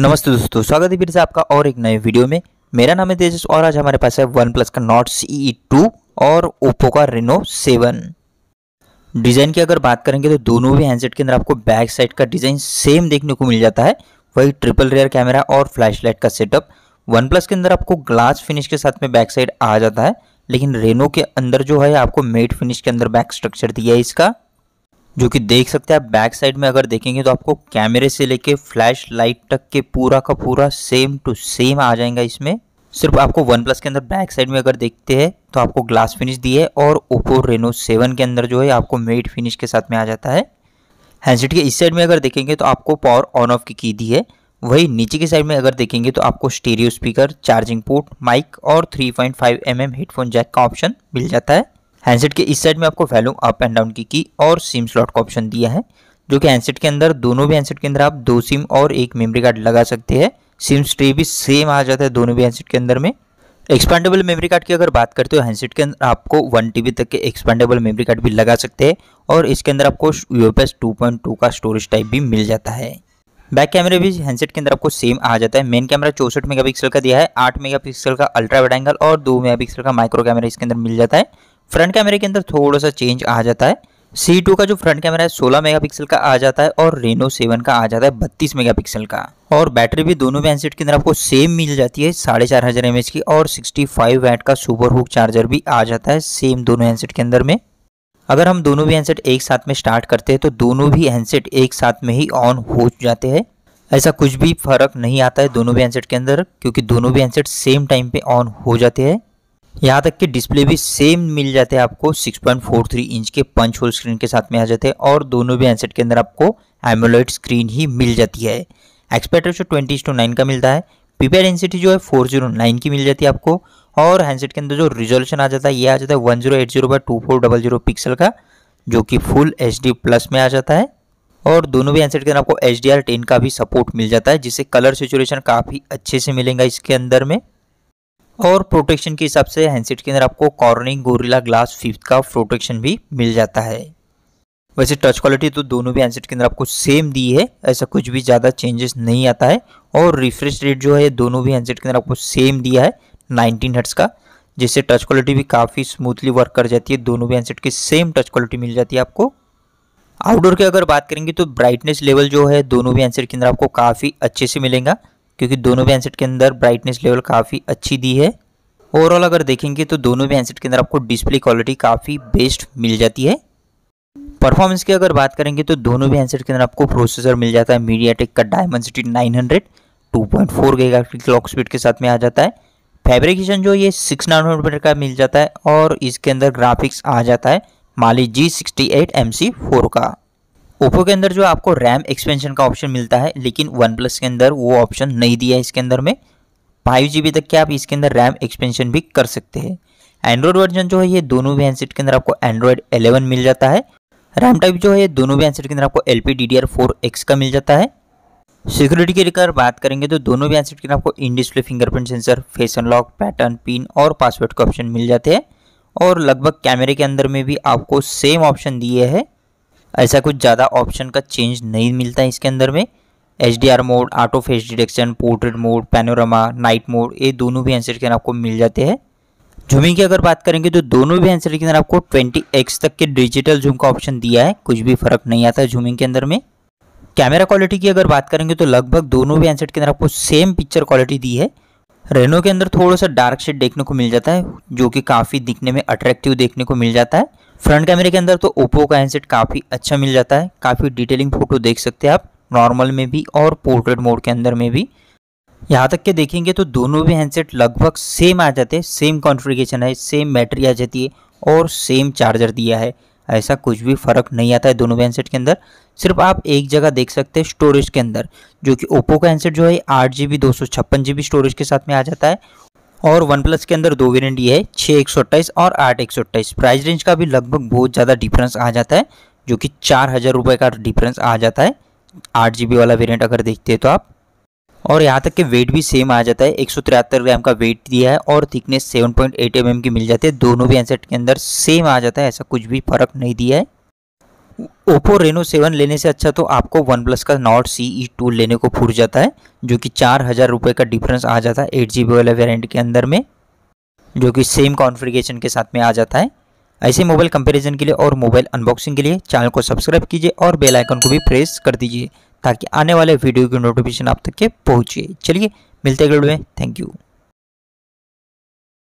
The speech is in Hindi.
नमस्ते दोस्तों स्वागत है फिर से आपका और एक नए वीडियो में मेरा नाम है तेजस और आज हमारे पास है वन प्लस का नॉट सी ई टू और ओप्पो का रेनो सेवन डिज़ाइन की अगर बात करेंगे तो दोनों भी हैंडसेट के अंदर आपको बैक साइड का डिज़ाइन सेम देखने को मिल जाता है वही ट्रिपल रेयर कैमरा और फ्लैश लाइट का सेटअप वन प्लस के अंदर आपको ग्लास फिनिश के साथ में बैक साइड आ जाता है लेकिन रेनो के अंदर जो है आपको मेट फिनिश के अंदर बैक स्ट्रक्चर दिया है इसका जो कि देख सकते हैं आप बैक साइड में अगर देखेंगे तो आपको कैमरे से लेके फ्लैश लाइट तक के पूरा का पूरा सेम टू सेम आ जाएगा इसमें सिर्फ आपको वन प्लस के अंदर बैक साइड में अगर देखते हैं तो आपको ग्लास फिनिश दी है और ओप्पो रेनो सेवन के अंदर जो है आपको मेड फिनिश के साथ में आ जाता है हाँ हैंडसेट के इस साइड में अगर देखेंगे तो आपको पावर ऑन ऑफ की की दी है वही नीचे की साइड में अगर देखेंगे तो आपको stereo speaker charging port mic और 3.5 पॉइंट mm हेडफोन जैक का ऑप्शन मिल जाता है हैंडसेट के इस साइड में आपको वैल्यू अप एंड डाउन की की और सिम स्लॉट का ऑप्शन दिया है जो कि हैंडसेट के अंदर दोनों भी हैंडसेट के अंदर आप दो सिम और एक मेमोरी कार्ड लगा सकते हैं सिम स्ट्रे भी सेम आ जाता है दोनों भी हैंडसेट के अंदर में एक्सपेंडेबल मेमोरी कार्ड की अगर बात करते हो हैंडसेट के अंदर आपको वन टी तक के एक्सपेंडेबल मेमोरी कार्ड भी लगा सकते हैं और इसके अंदर आपको यू टू का स्टोरेज टाइप भी मिल जाता है बैक कैमरे भी हैंडसेट के अंदर आपको सेम आ जाता है मेन कैमरा चौसठ मेगापिक्सल का दिया है आठ मेगापिक्सल का अल्ट्रा वाइड एंगल और दो मेगापिक्सल का माइक्रो कैमरा इसके अंदर मिल जाता है फ्रंट कैमरे के अंदर थोड़ा सा चेंज आ जाता है सी टू का जो फ्रंट कैमरा है 16 मेगापिक्सल का आ जाता है और रेनो 7 का आ जाता है 32 मेगापिक्सल का और बैटरी भी दोनों भी हैंडसेट के अंदर आपको सेम मिल जाती है साढ़े चार हज़ार एम की और 65 फाइव वैट का सुपर हुक चार्जर भी आ जाता है सेम दोनों हैंडसेट के अंदर में अगर हम दोनों भी हैंडसेट एक साथ में स्टार्ट करते हैं तो दोनों भी हैंडसेट एक साथ में ही ऑन हो जाते हैं ऐसा कुछ भी फर्क नहीं आता है दोनों भी हैंडसेट के अंदर क्योंकि दोनों भी हैंडसेट सेम टाइम पे ऑन हो जाते हैं यहाँ तक कि डिस्प्ले भी सेम मिल जाते हैं आपको 6.43 इंच के पंच होल स्क्रीन के साथ में आ जाते हैं और दोनों भी हैंडसेट के अंदर आपको एमोलॉइड स्क्रीन ही मिल जाती है aspect ratio twenty to nine का मिलता है पीपेड डेंसिटी जो है 409 की मिल जाती है आपको और हैंडसेट के अंदर जो रिजोल्यूशन आ जाता है ये आ जाता है one zero eight zero by two four double zero pixel का जो कि फुल एच डी प्लस में आ जाता है और दोनों भी हैंडसेट के अंदर आपको एच डी आर टेन का भी सपोर्ट मिल जाता है जिससे कलर सेचुरेशन काफ़ी अच्छे से मिलेगा इसके अंदर में और प्रोटेक्शन के हिसाब से हैंडसेट के अंदर आपको कॉर्निंग गोरिला ग्लास फिफ्थ का प्रोटेक्शन भी मिल जाता है वैसे टच क्वालिटी तो दोनों भी हैंडसेट के अंदर आपको सेम दी है ऐसा कुछ भी ज़्यादा चेंजेस नहीं आता है और रिफ्रेश रेट जो है दोनों भी हैंडसेट के अंदर आपको सेम दिया है 19 हर्ट्स का जिससे टच क्वालिटी भी काफ़ी स्मूथली वर्क कर जाती है दोनों भी हैंडसेट की सेम टच क्वालिटी मिल जाती है आपको आउटडोर की अगर बात करेंगे तो ब्राइटनेस लेवल जो है दोनों भी हैंडसेट के अंदर आपको काफ़ी अच्छे से मिलेगा क्योंकि दोनों भी हैंडसेट के अंदर ब्राइटनेस लेवल काफ़ी अच्छी दी है ओवरऑल अगर देखेंगे तो दोनों भी हैंडसेट के अंदर आपको डिस्प्ले क्वालिटी काफ़ी बेस्ट मिल जाती है परफॉर्मेंस की अगर बात करेंगे तो दोनों भी हैंडसेट के अंदर आपको प्रोसेसर मिल जाता है मीडिया टेक का Dimensity nine hundred two point four giga clock speed के साथ में आ जाता है फैब्रिकेशन जो ये सिक्स नाइनोमीटर का मिल जाता है और इसके अंदर ग्राफिक्स आ जाता है Mali G sixty eight M C four का ओप्पो के अंदर जो आपको रैम एक्सपेंशन का ऑप्शन मिलता है लेकिन वन प्लस के अंदर वो ऑप्शन नहीं दिया है इसके अंदर में फाइव जी तक के आप इसके अंदर रैम एक्सपेंशन भी कर सकते हैं एंड्रॉयड वर्जन जो है ये दोनों भी हैंडसेट के अंदर आपको एंड्रॉयड 11 मिल जाता है रैम टाइप जो है ये दोनों भी हैंडसेट के अंदर आपको L P D D R four X का मिल जाता है सिक्योरिटी की लेकर बात करेंगे तो दोनों भी हैंडसेट के अंदर आपको in display fingerprint sensor face unlock pattern PIN और पासवर्ड का ऑप्शन मिल जाते हैं और लगभग कैमरे के अंदर में भी आपको सेम ऑप्शन दिए हैं ऐसा कुछ ज़्यादा ऑप्शन का चेंज नहीं मिलता है इसके अंदर में H D R mode auto face detection portrait mode panorama night mode ये दोनों भी आंसर के अंदर आपको मिल जाते हैं जूमिंग की अगर बात करेंगे तो दोनों भी आंसर के अंदर आपको 20x तक के डिजिटल जूम का ऑप्शन दिया है कुछ भी फर्क नहीं आता जूमिंग के अंदर में कैमरा क्वालिटी की अगर बात करेंगे तो लगभग दोनों भी आंसर के अंदर आपको सेम पिक्चर क्वालिटी दी है रेनो के अंदर थोड़ा सा डार्क शेड देखने को मिल जाता है जो कि काफ़ी दिखने में अट्रैक्टिव देखने को मिल जाता है फ्रंट कैमरे के अंदर तो ओप्पो का हैंडसेट काफ़ी अच्छा मिल जाता है काफ़ी डिटेलिंग फ़ोटो देख सकते हैं आप नॉर्मल में भी और पोर्ट्रेट मोड के अंदर में भी यहाँ तक के देखेंगे तो दोनों भी हैंडसेट लगभग सेम आ जाते हैं सेम कॉन्फ़िगरेशन है सेम बैटरी आ जाती है और सेम चार्जर दिया है ऐसा कुछ भी फ़र्क नहीं आता है दोनों हैंडसेट के अंदर सिर्फ आप एक जगह देख सकते हैं स्टोरेज के अंदर जो कि ओप्पो का हैंडसेट जो है आठ जी बी दो सौ छप्पन जी बी स्टोरेज के साथ में आ जाता है और वन प्लस के अंदर दो वेरेंटी ये है छः एक सौ अट्ठाईस और आठ एक सौ अट्ठाईस प्राइस रेंज का भी लगभग बहुत ज़्यादा डिफरेंस आ जाता है जो कि चार हज़ार रुपये का डिफरेंस आ जाता है आठ जी बी वाला वेरियंट अगर देखते हैं तो आप और यहाँ तक के वेट भी सेम आ जाता है एक सौ तिहत्तर ग्राम का वेट दिया है और thickness seven point eight M M की मिल जाती है दोनों भी एनसेट के अंदर सेम आ जाता है ऐसा कुछ भी फर्क नहीं दिया है ओप्पो रेनो सेवन लेने से अच्छा तो आपको वन प्लस का नॉट सी ई टू लेने को फूट जाता है जो कि चार हज़ार रुपये का डिफरेंस आ जाता है एट जी बी वाले वेरियंट के अंदर में जो कि सेम कॉन्फ़िगरेशन के साथ में आ जाता है ऐसे मोबाइल कंपैरिजन के लिए और मोबाइल अनबॉक्सिंग के लिए चैनल को सब्सक्राइब कीजिए और बेल आइकन को भी प्रेस कर दीजिए ताकि आने वाले वीडियो की नोटिफिकेशन आप तक के पहुँचे चलिए मिलते अगले में थैंक यू